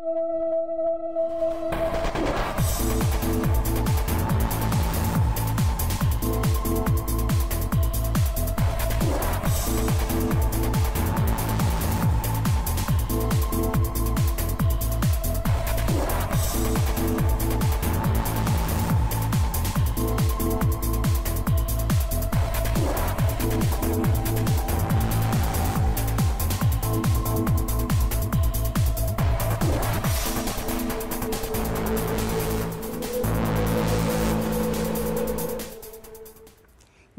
Thank you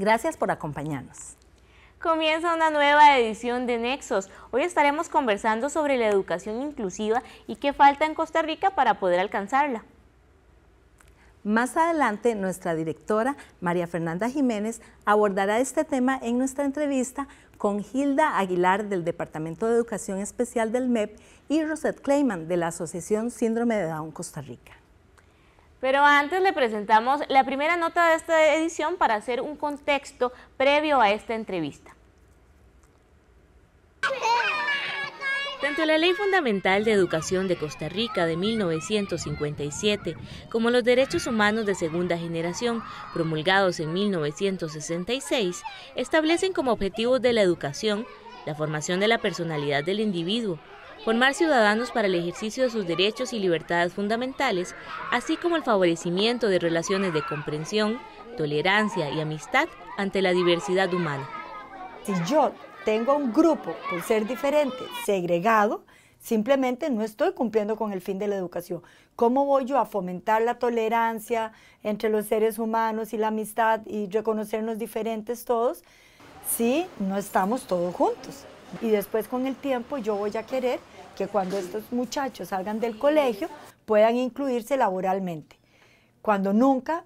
Gracias por acompañarnos. Comienza una nueva edición de Nexos. Hoy estaremos conversando sobre la educación inclusiva y qué falta en Costa Rica para poder alcanzarla. Más adelante, nuestra directora María Fernanda Jiménez abordará este tema en nuestra entrevista con Hilda Aguilar del Departamento de Educación Especial del MEP y Rosette Clayman de la Asociación Síndrome de Down Costa Rica. Pero antes le presentamos la primera nota de esta edición para hacer un contexto previo a esta entrevista. Tanto la Ley Fundamental de Educación de Costa Rica de 1957 como los Derechos Humanos de Segunda Generación, promulgados en 1966, establecen como objetivos de la educación la formación de la personalidad del individuo, formar ciudadanos para el ejercicio de sus derechos y libertades fundamentales, así como el favorecimiento de relaciones de comprensión, tolerancia y amistad ante la diversidad humana. Si yo tengo un grupo por ser diferente, segregado, Simplemente no estoy cumpliendo con el fin de la educación. ¿Cómo voy yo a fomentar la tolerancia entre los seres humanos y la amistad y reconocernos diferentes todos si no estamos todos juntos? Y después con el tiempo yo voy a querer que cuando estos muchachos salgan del colegio puedan incluirse laboralmente, cuando nunca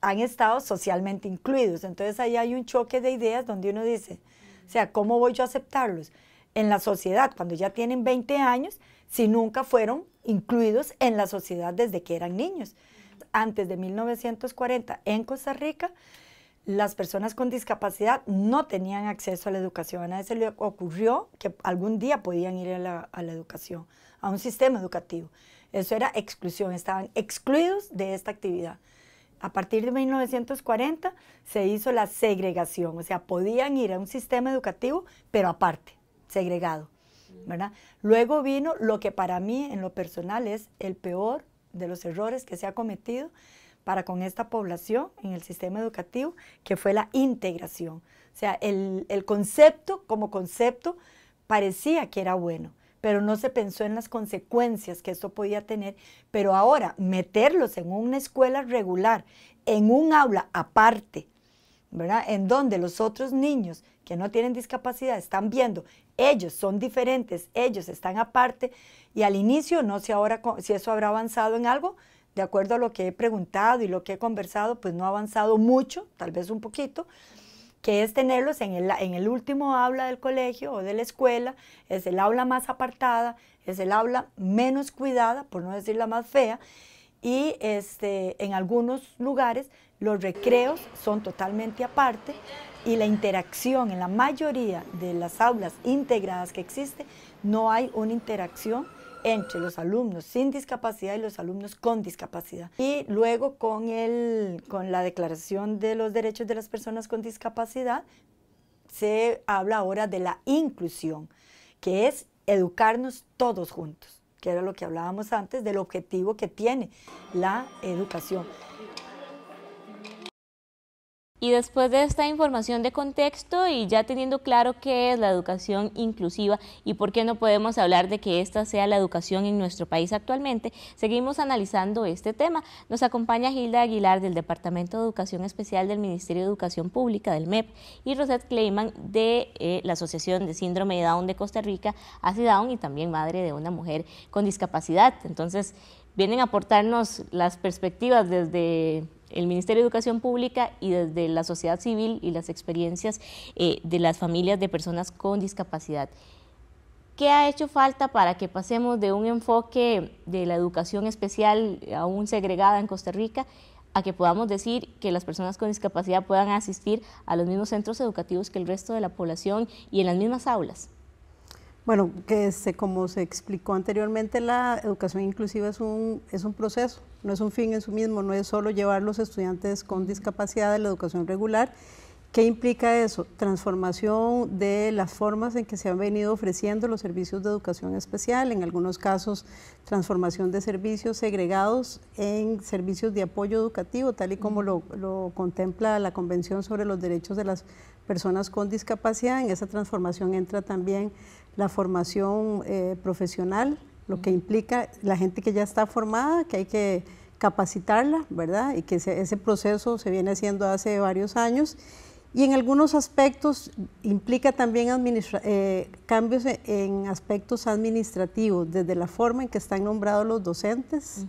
han estado socialmente incluidos. Entonces ahí hay un choque de ideas donde uno dice, o sea, ¿cómo voy yo a aceptarlos en la sociedad cuando ya tienen 20 años si nunca fueron incluidos en la sociedad desde que eran niños? Antes de 1940 en Costa Rica las personas con discapacidad no tenían acceso a la educación. A nadie se le ocurrió que algún día podían ir a la, educación, a un sistema educativo. Eso era exclusión, estaban excluidos de esta actividad. A partir de 1940 se hizo la segregación, o sea, podían ir a un sistema educativo, pero aparte, segregado. Luego vino lo que para mí en lo personal es el peor de los errores que se ha cometido, para con esta población en el sistema educativo, que fue la integración. O sea, el, concepto como concepto parecía que era bueno, pero no se pensó en las consecuencias que esto podía tener. Pero ahora, meterlos en una escuela regular, en un aula aparte, ¿verdad? En donde los otros niños que no tienen discapacidad están viendo, ellos son diferentes, ellos están aparte, y al inicio, no sé ahora si eso habrá avanzado en algo, de acuerdo a lo que he preguntado y lo que he conversado, pues no ha avanzado mucho, tal vez un poquito, que es tenerlos en el, en el último aula del colegio o de la escuela, es el aula más apartada, es el aula menos cuidada, por no decir la más fea, y este, en algunos lugares los recreos son totalmente aparte y la interacción en la mayoría de las aulas integradas que existe, no hay una interacción entre los alumnos sin discapacidad y los alumnos con discapacidad. Y luego con, con la Declaración de los Derechos de las Personas con Discapacidad se habla ahora de la inclusión, que es educarnos todos juntos, que era lo que hablábamos antes del objetivo que tiene la educación. Y después de esta información de contexto y ya teniendo claro qué es la educación inclusiva y por qué no podemos hablar de que esta sea la educación en nuestro país actualmente, seguimos analizando este tema. Nos acompaña Gilda Aguilar del Departamento de Educación Especial del Ministerio de Educación Pública del MEP y Rosette Kleiman de eh, la Asociación de Síndrome de Down de Costa Rica, así Down y también madre de una mujer con discapacidad. Entonces, vienen a aportarnos las perspectivas desde el Ministerio de Educación Pública y desde la sociedad civil y las experiencias eh, de las familias de personas con discapacidad. ¿Qué ha hecho falta para que pasemos de un enfoque de la educación especial aún segregada en Costa Rica a que podamos decir que las personas con discapacidad puedan asistir a los mismos centros educativos que el resto de la población y en las mismas aulas? Bueno, que este, como se explicó anteriormente, la educación inclusiva es un, es un proceso, no es un fin en sí mismo, no es solo llevar los estudiantes con discapacidad a la educación regular. ¿Qué implica eso? Transformación de las formas en que se han venido ofreciendo los servicios de educación especial, en algunos casos transformación de servicios segregados en servicios de apoyo educativo, tal y como lo, lo contempla la Convención sobre los Derechos de las Personas con Discapacidad. En esa transformación entra también la formación eh, profesional, lo que implica la gente que ya está formada, que hay que capacitarla, ¿verdad? Y que ese, proceso se viene haciendo hace varios años. Y en algunos aspectos implica también eh, cambios en aspectos administrativos, desde la forma en que están nombrados los docentes,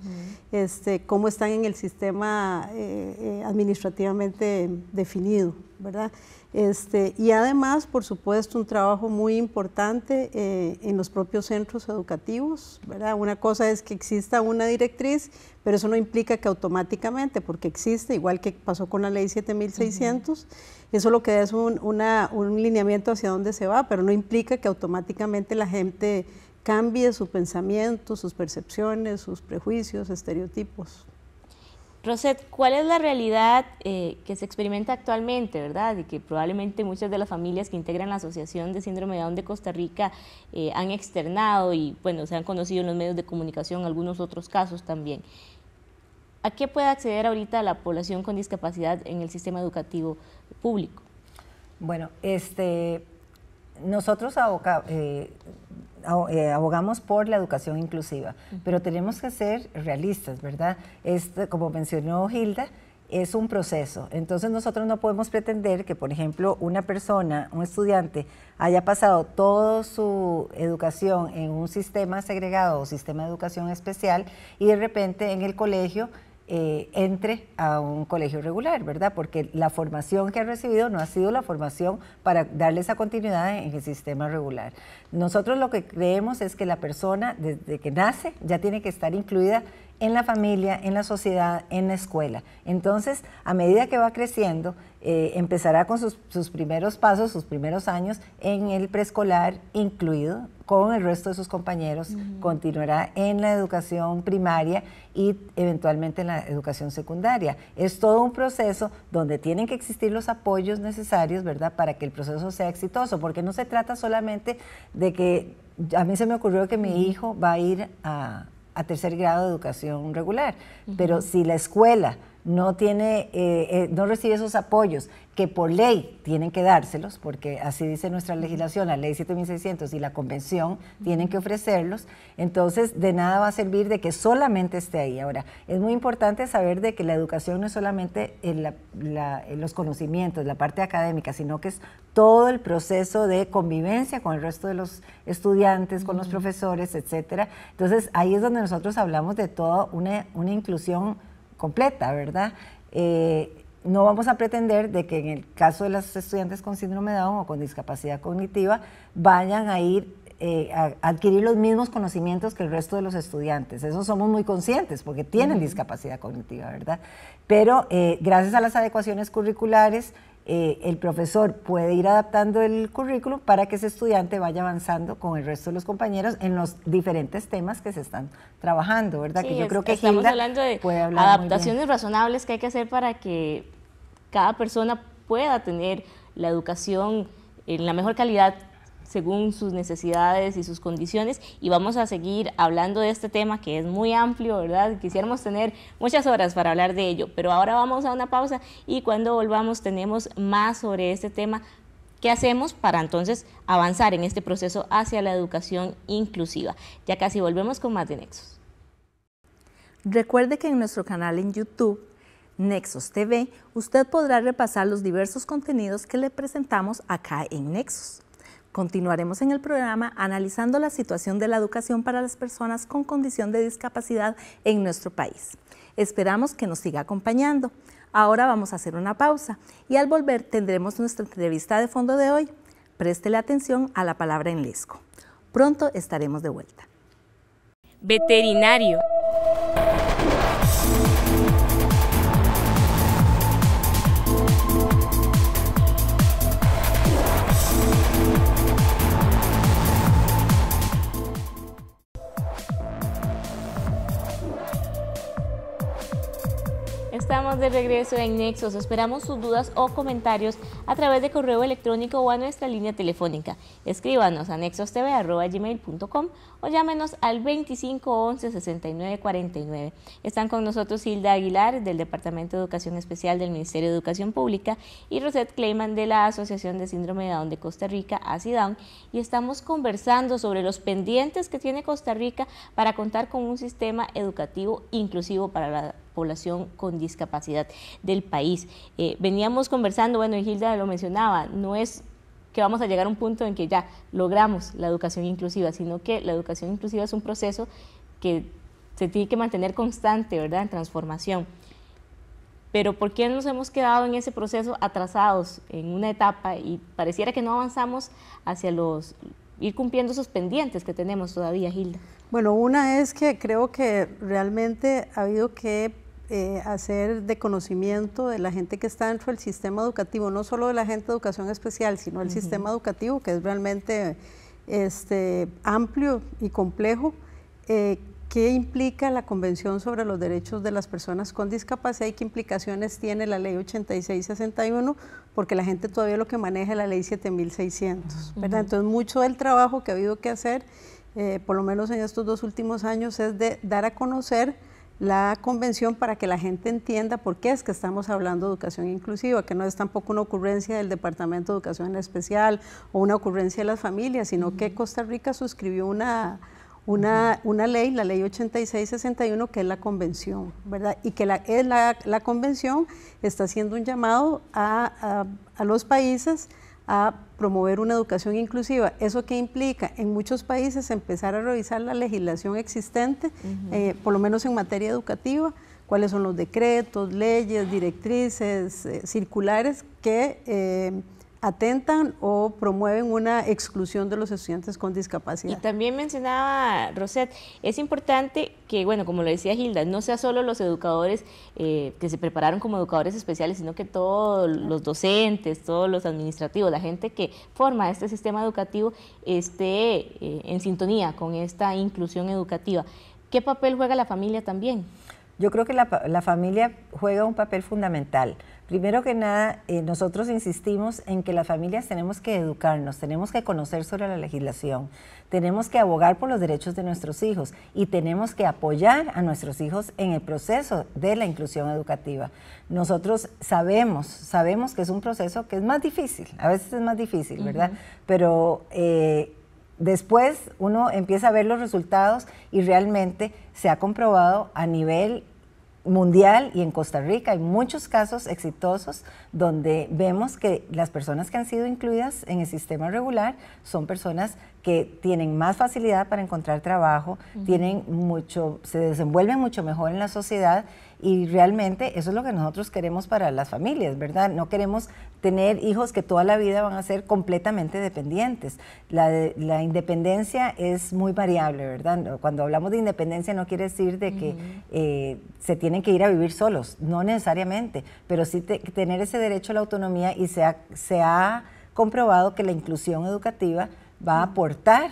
este, cómo están en el sistema eh, administrativamente definido, ¿verdad? Este, y además, por supuesto, un trabajo muy importante eh, en los propios centros educativos. Una cosa es que exista una directriz, pero eso no implica que automáticamente, porque existe, igual que pasó con la ley 7600, eso lo que da es un, un lineamiento hacia dónde se va, pero no implica que automáticamente la gente cambie su pensamiento, sus percepciones, sus prejuicios, estereotipos. Rosette, ¿cuál es la realidad eh, que se experimenta actualmente, verdad? Y que probablemente muchas de las familias que integran la Asociación de Síndrome de Down de Costa Rica eh, han externado y, bueno, se han conocido en los medios de comunicación algunos otros casos también. ¿A qué puede acceder ahorita la población con discapacidad en el sistema educativo público? Bueno, este, nosotros eh, eh, abogamos por la educación inclusiva, pero tenemos que ser realistas, ¿verdad? Este, como mencionó Hilda, es un proceso. Entonces nosotros no podemos pretender que, por ejemplo, una persona, un estudiante, haya pasado toda su educación en un sistema segregado o sistema de educación especial y de repente en el colegio eh, entre a un colegio regular, ¿verdad? Porque la formación que ha recibido no ha sido la formación para darle esa continuidad en el sistema regular. Nosotros lo que creemos es que la persona desde que nace ya tiene que estar incluida en la familia, en la sociedad, en la escuela. Entonces, a medida que va creciendo, eh, empezará con sus, primeros pasos, sus primeros años en el preescolar incluido con el resto de sus compañeros, continuará en la educación primaria y eventualmente en la educación secundaria. Es todo un proceso donde tienen que existir los apoyos necesarios, ¿verdad?, para que el proceso sea exitoso, porque no se trata solamente de que a mí se me ocurrió que mi hijo va a ir a, a tercer grado de educación regular. Pero si la escuela no tiene, eh, eh, no recibe esos apoyos que por ley tienen que dárselos, porque así dice nuestra legislación, la ley 7600 y la convención tienen que ofrecerlos, entonces de nada va a servir de que solamente esté ahí. Ahora, es muy importante saber de que la educación no es solamente los conocimientos, la parte académica, sino que es todo el proceso de convivencia con el resto de los estudiantes, con los profesores, etcétera. Entonces ahí es donde nosotros hablamos de toda una, una inclusión completa, ¿verdad? Eh, no vamos a pretender de que en el caso de los estudiantes con síndrome de Down o con discapacidad cognitiva vayan a ir eh, a adquirir los mismos conocimientos que el resto de los estudiantes. Eso somos muy conscientes porque tienen discapacidad cognitiva, ¿verdad? Pero eh, gracias a las adecuaciones curriculares eh, el profesor puede ir adaptando el currículum para que ese estudiante vaya avanzando con el resto de los compañeros en los diferentes temas que se están trabajando, ¿verdad? que yo creo que estamos hablando de adaptaciones razonables que hay que hacer para que cada persona pueda tener la educación en la mejor calidad según sus necesidades y sus condiciones y vamos a seguir hablando de este tema que es muy amplio, ¿verdad? Quisiéramos tener muchas horas para hablar de ello, pero ahora vamos a una pausa y cuando volvamos tenemos más sobre este tema. ¿Qué hacemos para entonces avanzar en este proceso hacia la educación inclusiva? Ya casi volvemos con más de Nexos. Recuerde que en nuestro canal en YouTube Nexos TV, usted podrá repasar los diversos contenidos que le presentamos acá en Nexos. Continuaremos en el programa analizando la situación de la educación para las personas con condición de discapacidad en nuestro país. Esperamos que nos siga acompañando. Ahora vamos a hacer una pausa y al volver tendremos nuestra entrevista de fondo de hoy. Préstele atención a la palabra en lesco. Pronto estaremos de vuelta. Veterinario de regreso en Nexos. Esperamos sus dudas o comentarios a través de correo electrónico o a nuestra línea telefónica. Escríbanos a nexostv.gmail.com o llámenos al 25 11 69 49. Están con nosotros Hilda Aguilar del Departamento de Educación Especial del Ministerio de Educación Pública y Rosette Clayman de la Asociación de Síndrome de Down de Costa Rica, ACIDAUN, y estamos conversando sobre los pendientes que tiene Costa Rica para contar con un sistema educativo inclusivo para la población con discapacidad del país. Eh, veníamos conversando, bueno, y Gilda lo mencionaba, no es que vamos a llegar a un punto en que ya logramos la educación inclusiva, sino que la educación inclusiva es un proceso que se tiene que mantener constante, ¿verdad?, en transformación. Pero ¿por qué nos hemos quedado en ese proceso atrasados en una etapa y pareciera que no avanzamos hacia los ir cumpliendo esos pendientes que tenemos todavía, Gilda? Bueno, una es que creo que realmente ha habido que eh, hacer de conocimiento de la gente que está dentro del sistema educativo, no solo de la gente de educación especial, sino el sistema educativo, que es realmente este, amplio y complejo. Eh, ¿Qué implica la Convención sobre los Derechos de las Personas con Discapacidad y qué implicaciones tiene la Ley 8661? Porque la gente todavía lo que maneja es la Ley 7600, Entonces, mucho del trabajo que ha habido que hacer, eh, por lo menos en estos dos últimos años, es de dar a conocer la convención para que la gente entienda por qué es que estamos hablando de educación inclusiva, que no es tampoco una ocurrencia del Departamento de Educación en Especial o una ocurrencia de las familias, sino que Costa Rica suscribió una, una, ley, la ley 8661, que es la convención, ¿verdad? Y que la, la, convención está haciendo un llamado a los países a promover una educación inclusiva. ¿Eso qué implica? En muchos países empezar a revisar la legislación existente, eh, por lo menos en materia educativa, cuáles son los decretos, leyes, directrices, eh, circulares que eh, atentan o promueven una exclusión de los estudiantes con discapacidad. Y también mencionaba Roset, es importante que, bueno, como lo decía Gilda, no sea solo los educadores eh, que se prepararon como educadores especiales, sino que todos los docentes, todos los administrativos, la gente que forma este sistema educativo esté eh, en sintonía con esta inclusión educativa. ¿Qué papel juega la familia también? Yo creo que la familia juega un papel fundamental Primero que nada, eh, nosotros insistimos en que las familias tenemos que educarnos, tenemos que conocer sobre la legislación, tenemos que abogar por los derechos de nuestros hijos y tenemos que apoyar a nuestros hijos en el proceso de la inclusión educativa. Nosotros sabemos, sabemos que es un proceso que es más difícil, a veces es más difícil, ¿verdad? Pero eh, después uno empieza a ver los resultados y realmente se ha comprobado a nivel mundial y en Costa Rica hay muchos casos exitosos donde vemos que las personas que han sido incluidas en el sistema regular son personas que tienen más facilidad para encontrar trabajo, tienen mucho, se desenvuelven mucho mejor en la sociedad y realmente eso es lo que nosotros queremos para las familias, ¿verdad? No queremos tener hijos que toda la vida van a ser completamente dependientes. La, independencia es muy variable, ¿verdad? Cuando hablamos de independencia no quiere decir de que eh, se tienen que ir a vivir solos, no necesariamente, pero sí tener ese derecho a la autonomía y se ha, comprobado que la inclusión educativa va a aportar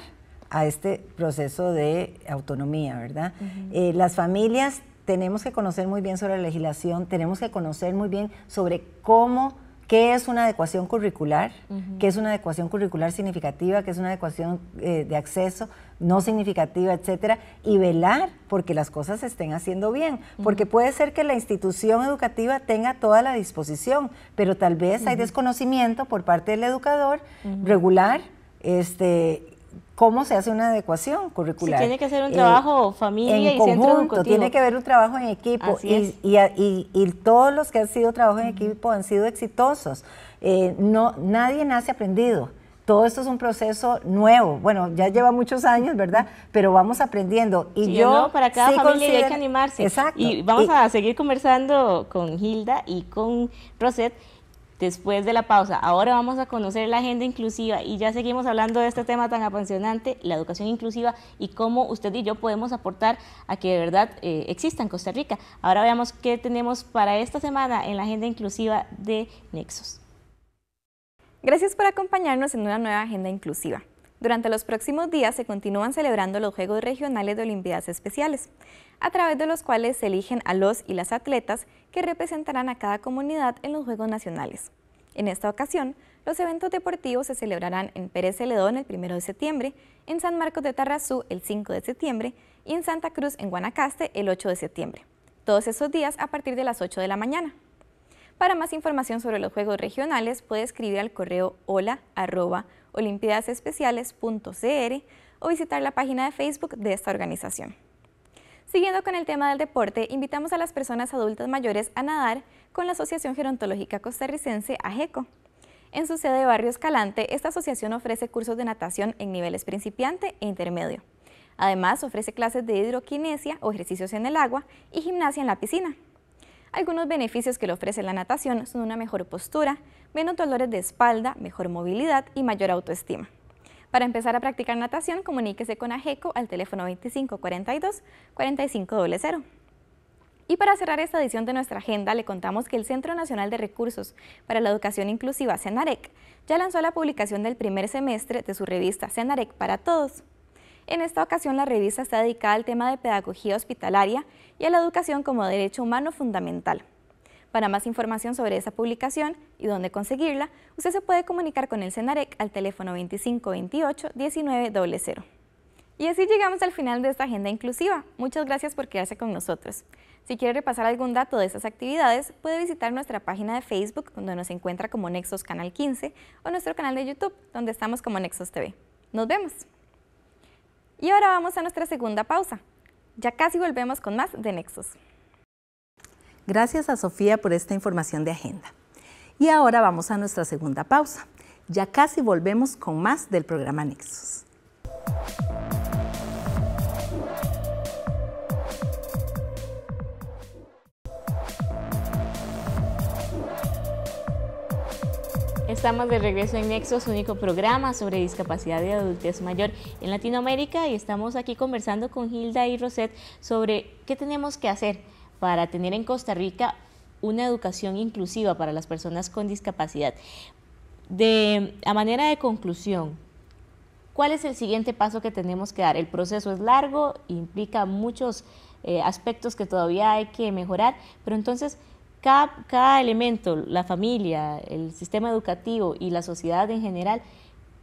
a este proceso de autonomía, ¿verdad? Eh, las familias tenemos que conocer muy bien sobre la legislación, tenemos que conocer muy bien sobre cómo, qué es una adecuación curricular, qué es una adecuación curricular significativa, qué es una adecuación eh, de acceso no significativa, etcétera, y velar porque las cosas se estén haciendo bien, porque puede ser que la institución educativa tenga toda la disposición, pero tal vez hay desconocimiento por parte del educador regular este, cómo se hace una adecuación curricular. tiene que ser un eh, trabajo familia y centro Tiene que haber un trabajo en equipo y, y, todos los que han sido trabajo en equipo han sido exitosos. Eh, no, nadie nace aprendido. Todo esto es un proceso nuevo. Bueno, ya lleva muchos años, ¿verdad? Pero vamos aprendiendo. Y yo no, para cada familia hay que animarse. Exacto. Y vamos a seguir conversando con Hilda y con Rosette después de la pausa. Ahora vamos a conocer la agenda inclusiva y ya seguimos hablando de este tema tan apasionante, la educación inclusiva y cómo usted y yo podemos aportar a que de verdad eh, exista en Costa Rica. Ahora veamos qué tenemos para esta semana en la agenda inclusiva de Nexos. Gracias por acompañarnos en una nueva agenda inclusiva. Durante los próximos días se continúan celebrando los Juegos Regionales de Olimpiadas Especiales, a través de los cuales se eligen a los y las atletas que representarán a cada comunidad en los Juegos Nacionales. En esta ocasión, los eventos deportivos se celebrarán en Pérez Celedón el 1 de septiembre, en San Marcos de Tarrazú el 5 de septiembre y en Santa Cruz en Guanacaste el 8 de septiembre. Todos esos días a partir de las 8 de la mañana. Para más información sobre los Juegos Regionales puede escribir al correo hola o visitar la página de Facebook de esta organización. Siguiendo con el tema del deporte, invitamos a las personas adultas mayores a nadar con la Asociación Gerontológica Costarricense AGECO. En su sede de Barrio Escalante, esta asociación ofrece cursos de natación en niveles principiante e intermedio. Además, ofrece clases de hidroquinesia o ejercicios en el agua y gimnasia en la piscina. Algunos beneficios que le ofrece la natación son una mejor postura, menos dolores de espalda, mejor movilidad y mayor autoestima. Para empezar a practicar natación, comuníquese con Ajeco al teléfono 2542-4500. Y para cerrar esta edición de nuestra agenda, le contamos que el Centro Nacional de Recursos para la Educación Inclusiva, CENAREC, ya lanzó la publicación del primer semestre de su revista CENAREC para Todos. En esta ocasión la revista está dedicada al tema de pedagogía hospitalaria y a la educación como derecho humano fundamental. Para más información sobre esa publicación y dónde conseguirla, usted se puede comunicar con el CENAREC al teléfono 2528-1900. Y así llegamos al final de esta agenda inclusiva. Muchas gracias por quedarse con nosotros. Si quiere repasar algún dato de esas actividades, puede visitar nuestra página de Facebook, donde nos encuentra como Nexos Canal 15, o nuestro canal de YouTube, donde estamos como Nexos TV. Nos vemos. Y ahora vamos a nuestra segunda pausa. Ya casi volvemos con más de Nexus. Gracias a Sofía por esta información de agenda. Y ahora vamos a nuestra segunda pausa. Ya casi volvemos con más del programa Nexus. Estamos de regreso en Nexo, su único programa sobre discapacidad de adultez mayor en Latinoamérica y estamos aquí conversando con Hilda y Roset sobre qué tenemos que hacer para tener en Costa Rica una educación inclusiva para las personas con discapacidad. De, a manera de conclusión, ¿cuál es el siguiente paso que tenemos que dar? El proceso es largo, implica muchos eh, aspectos que todavía hay que mejorar, pero entonces, cada, elemento, la familia, el sistema educativo y la sociedad en general,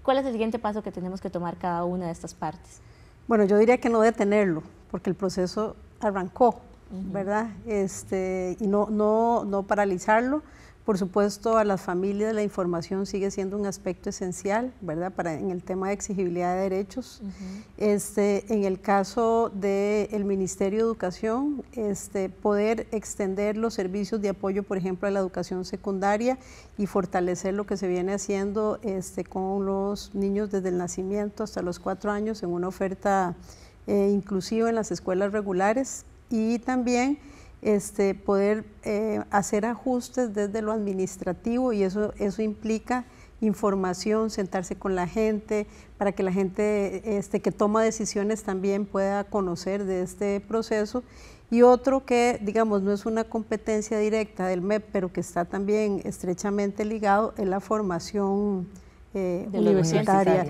¿cuál es el siguiente paso que tenemos que tomar cada una de estas partes? Bueno, yo diría que no detenerlo, porque el proceso arrancó, ¿verdad? Este, y no, no, no paralizarlo, por supuesto, a las familias la información sigue siendo un aspecto esencial, ¿verdad? Para, en el tema de exigibilidad de derechos. este, en el caso del de Ministerio de Educación, este, poder extender los servicios de apoyo, por ejemplo, a la educación secundaria y fortalecer lo que se viene haciendo este, con los niños desde el nacimiento hasta los cuatro años en una oferta eh, inclusiva en las escuelas regulares y también este, poder eh, hacer ajustes desde lo administrativo y eso, eso implica información, sentarse con la gente, para que la gente este, que toma decisiones también pueda conocer de este proceso. Y otro que, digamos, no es una competencia directa del MEP, pero que está también estrechamente ligado, es la formación eh, universitaria,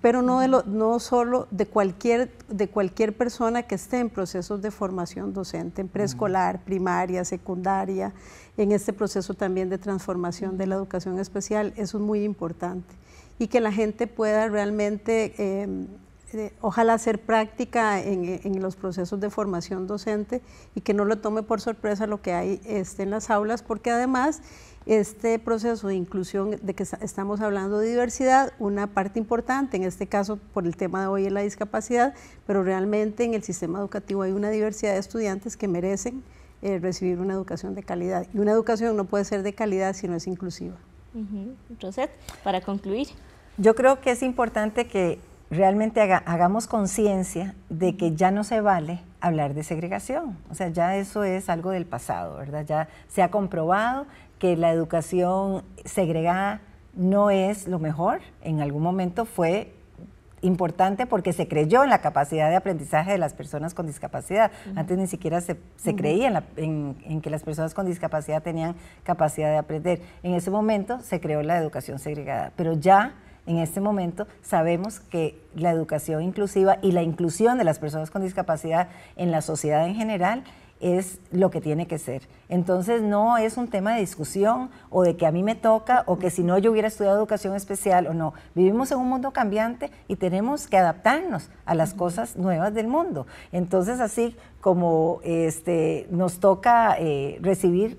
pero no, de no solo de cualquier, de cualquier persona que esté en procesos de formación docente, en preescolar, primaria, secundaria, en este proceso también de transformación de la educación especial, eso es muy importante. Y que la gente pueda realmente, em, eh, ojalá hacer práctica en, los procesos de formación docente y que no lo tome por sorpresa lo que hay este, en las aulas, porque además este proceso de inclusión de que estamos hablando de diversidad, una parte importante, en este caso por el tema de hoy es la discapacidad, pero realmente en el sistema educativo hay una diversidad de estudiantes que merecen eh, recibir una educación de calidad. Y una educación no puede ser de calidad si no es inclusiva. entonces para concluir. Yo creo que es importante que realmente hagamos conciencia de que ya no se vale hablar de segregación. O sea, ya eso es algo del pasado, ¿verdad? Ya se ha comprobado que la educación segregada no es lo mejor. En algún momento fue importante porque se creyó en la capacidad de aprendizaje de las personas con discapacidad. Antes ni siquiera se, creía en, en, que las personas con discapacidad tenían capacidad de aprender. En ese momento se creó la educación segregada, pero ya en este momento sabemos que la educación inclusiva y la inclusión de las personas con discapacidad en la sociedad en general es lo que tiene que ser. Entonces no es un tema de discusión o de que a mí me toca o que si no yo hubiera estudiado educación especial o no. Vivimos en un mundo cambiante y tenemos que adaptarnos a las cosas nuevas del mundo. Entonces así como este, nos toca eh, recibir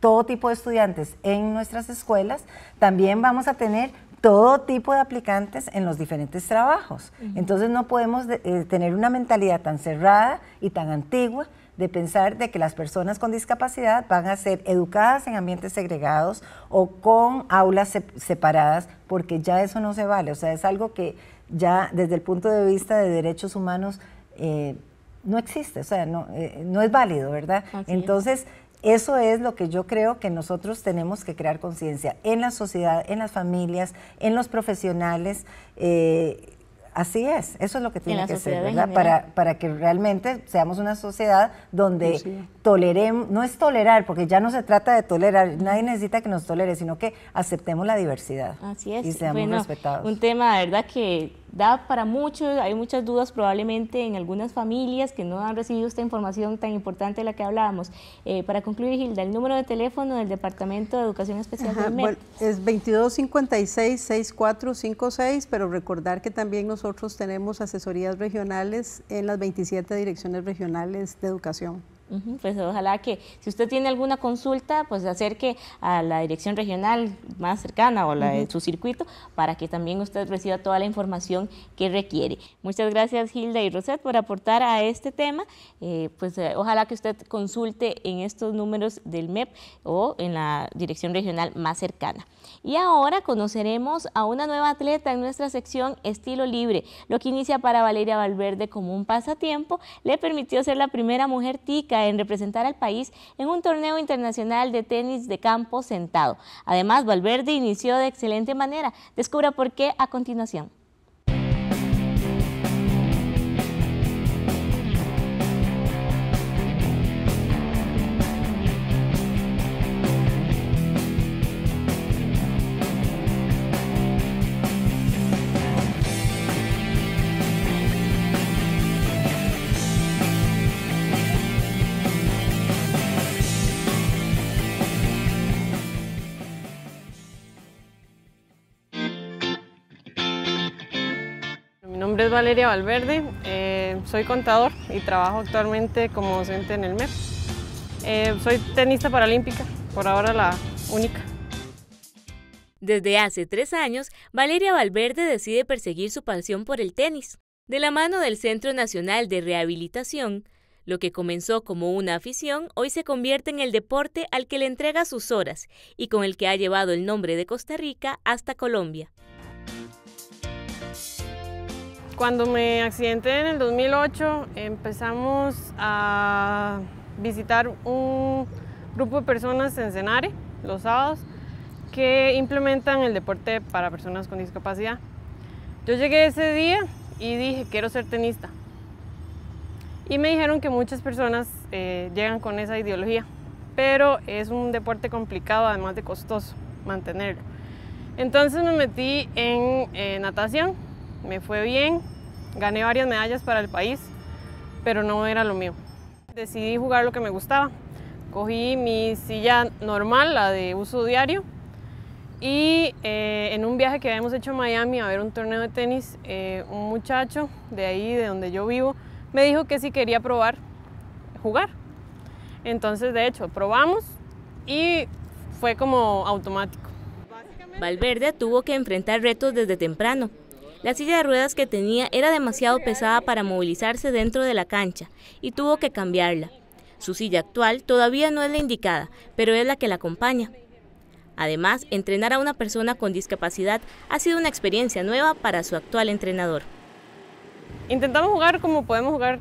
todo tipo de estudiantes en nuestras escuelas, también vamos a tener todo tipo de aplicantes en los diferentes trabajos. Entonces no podemos eh, tener una mentalidad tan cerrada y tan antigua de pensar de que las personas con discapacidad van a ser educadas en ambientes segregados o con aulas separadas, porque ya eso no se vale. O sea, es algo que ya desde el punto de vista de derechos humanos eh, no existe, o sea, no, eh, no es válido, ¿verdad? Entonces... Eso es lo que yo creo que nosotros tenemos que crear conciencia en la sociedad, en las familias, en los profesionales. Eh, Así es, eso es lo que tiene que ser, ¿verdad? Para, para que realmente seamos una sociedad donde toleremos, no es tolerar, porque ya no se trata de tolerar, nadie necesita que nos tolere, sino que aceptemos la diversidad. Así es. Y seamos respetados. Un tema, verdad, que Da para muchos, hay muchas dudas probablemente en algunas familias que no han recibido esta información tan importante de la que hablábamos. Eh, para concluir, Gilda, el número de teléfono del Departamento de Educación Especial Ajá, del es 2256-6456, pero recordar que también nosotros tenemos asesorías regionales en las 27 direcciones regionales de educación pues ojalá que si usted tiene alguna consulta, pues acerque a la dirección regional más cercana o la de su circuito para que también usted reciba toda la información que requiere. Muchas gracias Hilda y Roset por aportar a este tema. Eh, pues eh, ojalá que usted consulte en estos números del MEP o en la dirección regional más cercana. Y ahora conoceremos a una nueva atleta en nuestra sección Estilo Libre. Lo que inicia para Valeria Valverde como un pasatiempo le permitió ser la primera mujer tica en representar al país en un torneo internacional de tenis de campo sentado. Además, Valverde inició de excelente manera. Descubra por qué a continuación. Valeria Valverde, eh, soy contador y trabajo actualmente como docente en el MEP. Eh, soy tenista paralímpica, por ahora la única. Desde hace tres años, Valeria Valverde decide perseguir su pasión por el tenis. De la mano del Centro Nacional de Rehabilitación, lo que comenzó como una afición hoy se convierte en el deporte al que le entrega sus horas y con el que ha llevado el nombre de Costa Rica hasta Colombia. Cuando me accidenté en el 2008, empezamos a visitar un grupo de personas en Cenare, los sábados, que implementan el deporte para personas con discapacidad. Yo llegué ese día y dije, quiero ser tenista. Y me dijeron que muchas personas eh, llegan con esa ideología, pero es un deporte complicado, además de costoso, mantenerlo. Entonces me metí en eh, natación me fue bien, gané varias medallas para el país, pero no era lo mío. Decidí jugar lo que me gustaba. Cogí mi silla normal, la de uso diario, y eh, en un viaje que habíamos hecho a Miami a ver un torneo de tenis, eh, un muchacho de ahí, de donde yo vivo, me dijo que si quería probar jugar. Entonces, de hecho, probamos y fue como automático. Valverde tuvo que enfrentar retos desde temprano, la silla de ruedas que tenía era demasiado pesada para movilizarse dentro de la cancha y tuvo que cambiarla. Su silla actual todavía no es la indicada, pero es la que la acompaña. Además, entrenar a una persona con discapacidad ha sido una experiencia nueva para su actual entrenador. Intentamos jugar como podemos jugar,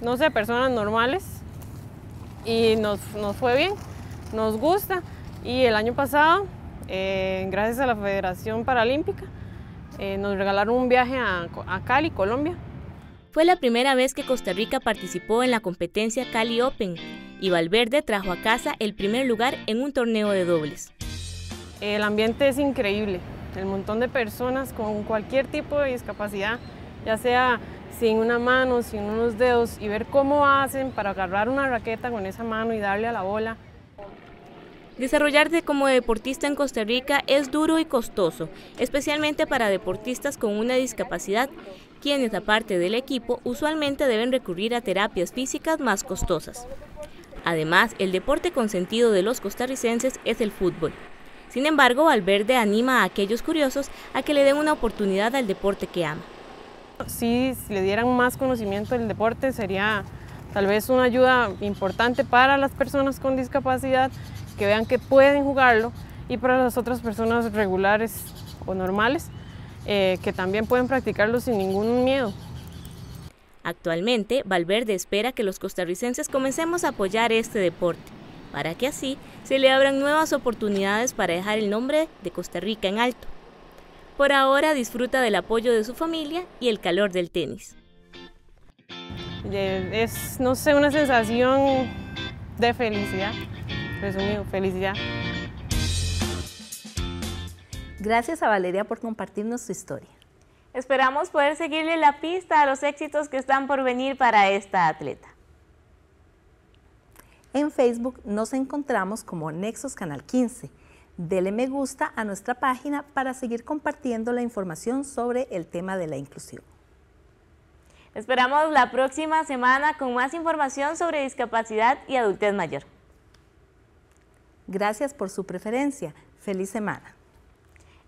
no sé, personas normales y nos, fue bien, nos gusta y el año pasado, eh, gracias a la Federación Paralímpica, eh, nos regalaron un viaje a, a Cali, Colombia. Fue la primera vez que Costa Rica participó en la competencia Cali Open y Valverde trajo a casa el primer lugar en un torneo de dobles. El ambiente es increíble, el montón de personas con cualquier tipo de discapacidad, ya sea sin una mano, sin unos dedos, y ver cómo hacen para agarrar una raqueta con esa mano y darle a la bola. Desarrollarse como deportista en Costa Rica es duro y costoso, especialmente para deportistas con una discapacidad, quienes aparte del equipo usualmente deben recurrir a terapias físicas más costosas. Además, el deporte consentido de los costarricenses es el fútbol. Sin embargo, Valverde anima a aquellos curiosos a que le den una oportunidad al deporte que ama. Si le dieran más conocimiento del deporte sería tal vez una ayuda importante para las personas con discapacidad que vean que pueden jugarlo y para las otras personas regulares o normales eh, que también pueden practicarlo sin ningún miedo. Actualmente, Valverde espera que los costarricenses comencemos a apoyar este deporte, para que así se le abran nuevas oportunidades para dejar el nombre de Costa Rica en alto. Por ahora disfruta del apoyo de su familia y el calor del tenis. Eh, es, no sé, una sensación de felicidad resumido, felicidad. Gracias a Valeria por compartirnos su historia. Esperamos poder seguirle la pista a los éxitos que están por venir para esta atleta. En Facebook nos encontramos como Nexos Canal 15. Dele me gusta a nuestra página para seguir compartiendo la información sobre el tema de la inclusión. Esperamos la próxima semana con más información sobre discapacidad y adultez mayor. Gracias por su preferencia. Feliz semana.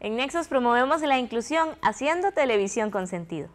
En Nexos promovemos la inclusión haciendo televisión con sentido.